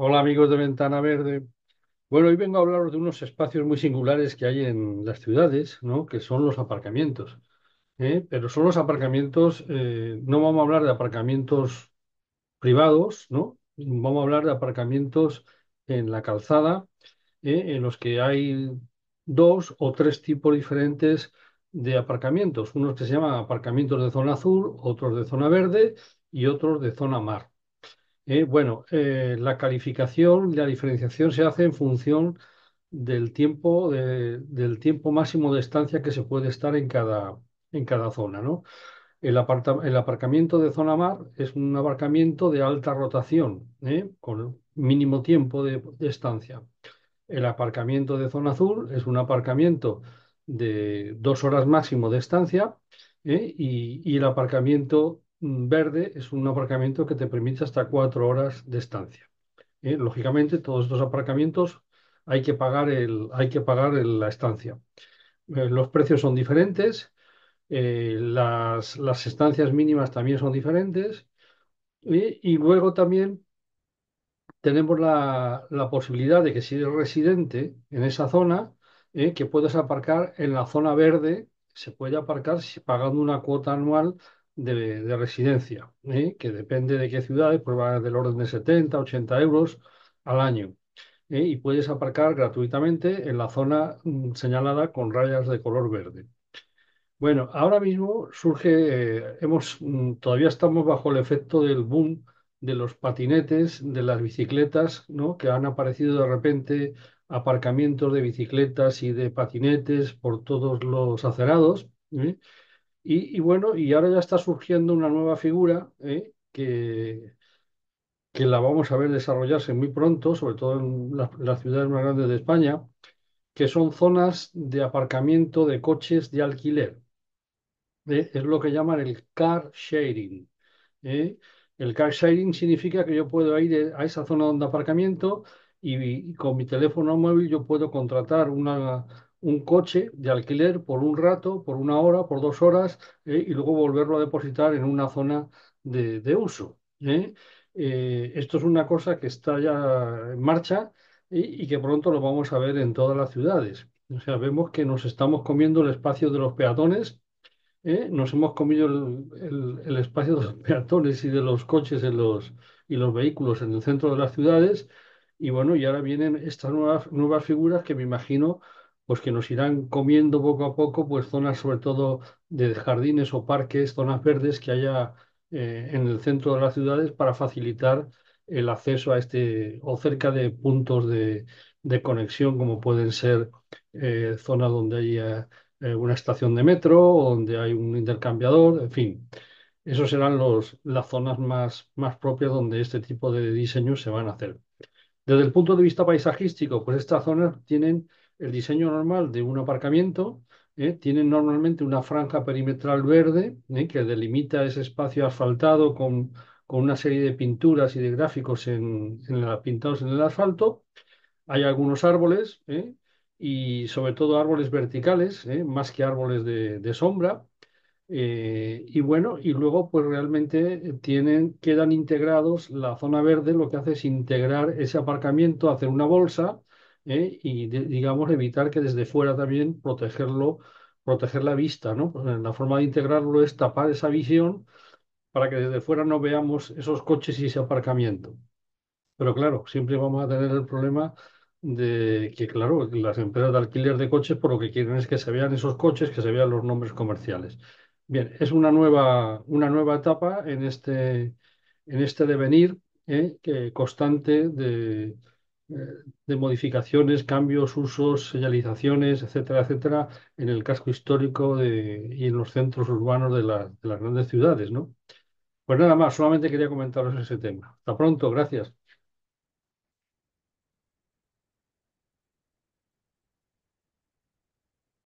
Hola amigos de Ventana Verde. Bueno, hoy vengo a hablaros de unos espacios muy singulares que hay en las ciudades, ¿no? que son los aparcamientos. ¿eh? Pero son los aparcamientos, eh, no vamos a hablar de aparcamientos privados, ¿no? vamos a hablar de aparcamientos en la calzada, ¿eh? en los que hay dos o tres tipos diferentes de aparcamientos. Unos que se llaman aparcamientos de zona azul, otros de zona verde y otros de zona mar. Eh, bueno, eh, la calificación la diferenciación se hace en función del tiempo, del tiempo máximo de estancia que se puede estar en cada, en cada zona, ¿no? El, aparcamiento de zona mar es un aparcamiento de alta rotación, ¿eh? con mínimo tiempo de, estancia. El aparcamiento de zona azul es un aparcamiento de dos horas máximo de estancia y, y, el aparcamiento verde es un aparcamiento que te permite hasta cuatro horas de estancia. ¿eh? Lógicamente, todos estos aparcamientos hay que pagar, el, hay que pagar la estancia. Eh, los precios son diferentes, eh, las, las, estancias mínimas también son diferentes y luego también tenemos la, la, posibilidad de que si eres residente en esa zona, que puedes aparcar en la zona verde, se puede aparcar pagando una cuota anual de, residencia, ¿eh? que depende de qué ciudad, pues va del orden de 70, 80 euros al año. ¿eh? Y puedes aparcar gratuitamente en la zona mm, señalada con rayas de color verde. Bueno, ahora mismo surge, eh, hemos, mm, todavía estamos bajo el efecto del boom de los patinetes, de las bicicletas, ¿no? que han aparecido de repente aparcamientos de bicicletas y de patinetes por todos los acerados. Y, bueno, y ahora ya está surgiendo una nueva figura ¿eh? que, que la vamos a ver desarrollarse muy pronto, sobre todo en las, ciudades más grandes de España, que son zonas de aparcamiento de coches de alquiler. ¿eh? Es lo que llaman el car sharing. ¿eh? El car sharing significa que yo puedo ir a esa zona donde aparcamiento y con mi teléfono móvil yo puedo contratar una un coche de alquiler por un rato, por una hora, por dos horas, eh, y luego volverlo a depositar en una zona de, uso. ¿eh? Eh, esto es una cosa que está ya en marcha y, que pronto lo vamos a ver en todas las ciudades. O sea, vemos que nos estamos comiendo el espacio de los peatones, nos hemos comido el, espacio de los peatones y de los coches los, y los vehículos en el centro de las ciudades. Y bueno, y ahora vienen estas nuevas, nuevas figuras que me imagino pues que nos irán comiendo poco a poco, pues zonas sobre todo de jardines o parques, zonas verdes que haya eh, en el centro de las ciudades para facilitar el acceso a este o cerca de puntos de, conexión como pueden ser eh, zonas donde haya eh, una estación de metro o donde hay un intercambiador, en fin. Esas serán los, las zonas más, más propias donde este tipo de diseños se van a hacer. Desde el punto de vista paisajístico, pues estas zonas tienen el diseño normal de un aparcamiento ¿eh? tiene normalmente una franja perimetral verde ¿eh? que delimita ese espacio asfaltado con, una serie de pinturas y de gráficos en, pintados en el asfalto. Hay algunos árboles ¿eh? y sobre todo árboles verticales, más que árboles de, sombra. y bueno, y luego pues realmente quedan integrados la zona verde, lo que hace es integrar ese aparcamiento, hacer una bolsa ¿eh? y digamos evitar que desde fuera también protegerlo, proteger la vista, ¿no? Pues, la forma de integrarlo es tapar esa visión para que desde fuera no veamos esos coches y ese aparcamiento. Pero claro, siempre vamos a tener el problema de que, claro, las empresas de alquiler de coches por lo que quieren es que se vean esos coches, que se vean los nombres comerciales. Bien, es una nueva, una nueva etapa en este, en este devenir ¿eh? que constante de, de modificaciones, cambios, usos, señalizaciones, etcétera, etcétera, en el casco histórico y en los centros urbanos de, de las grandes ciudades, ¿no? Pues nada más, solamente quería comentaros ese tema. Hasta pronto, gracias.